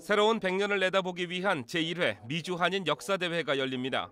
새로운 100년을 내다보기 위한 제1회 미주한인 역사대회가 열립니다.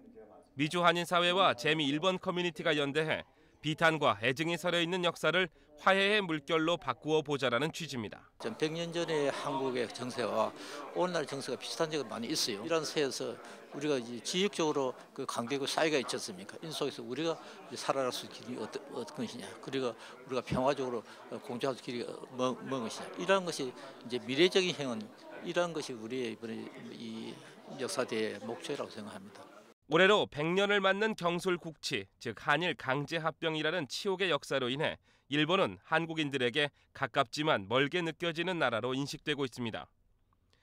미주한인 사회와 재미 1번 커뮤니티가 연대해 비탄과 애증이 서려 있는 역사를 화해의 물결로 바꾸어 보자라는 취지입니다. 100년 전의 한국의 정세와 오늘날 정세가 비슷한 적이 많이 있어요. 이런 세에서 우리가 지역적으로 그 관계고 그 사이가 있지 않습니까? 인 속에서 우리가 살아갈 수 있는 길이 어떤, 어떤 것이냐, 그리고 우리가 평화적으로 공존할 수 있는 길이 뭔, 어, 것이냐, 이런 것이 이제 미래적인 행은 이러한 것이 우리의 이번에 이 역사대의 목표라고 생각합니다. 올해로 100년을 맞는 경술 국치, 즉 한일 강제 합병이라는 치욕의 역사로 인해 일본은 한국인들에게 가깝지만 멀게 느껴지는 나라로 인식되고 있습니다.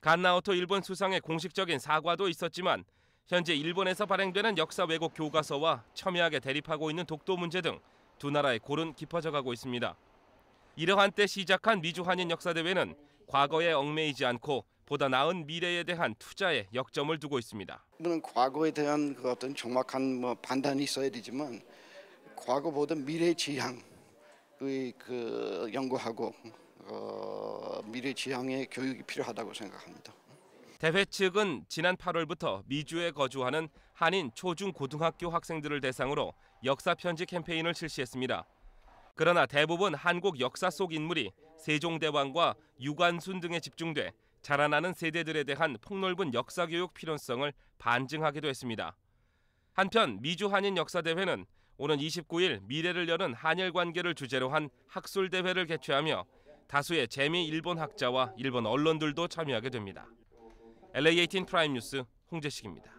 갓나오토 일본 수상의 공식적인 사과도 있었지만 현재 일본에서 발행되는 역사 왜곡 교과서와 첨예하게 대립하고 있는 독도 문제 등 두 나라의 골은 깊어져 가고 있습니다. 이러한 때 시작한 미주 한인 역사 대회는 과거에 얽매이지 않고 보다 나은 미래에 대한 투자에 역점을 두고 있습니다. 물론 과거에 대한 그 어떤 정확한 뭐 판단이 있어야 되지만 과거보다 미래 지향의 그 연구하고 어, 미래 지향의 교육이 필요하다고 생각합니다. 대회 측은 지난 8월부터 미주에 거주하는 한인 초중 고등학교 학생들을 대상으로 역사 편지 캠페인을 실시했습니다. 그러나 대부분 한국 역사 속 인물이 세종대왕과 유관순 등에 집중돼 자라나는 세대들에 대한 폭넓은 역사 교육 필요성을 반증하기도 했습니다. 한편 미주 한인 역사 대회는 오는 29일 미래를 여는 한일 관계를 주제로 한 학술 대회를 개최하며 다수의 재미 일본 학자와 일본 언론들도 참여하게 됩니다. LA18 프라임 뉴스 홍재식입니다.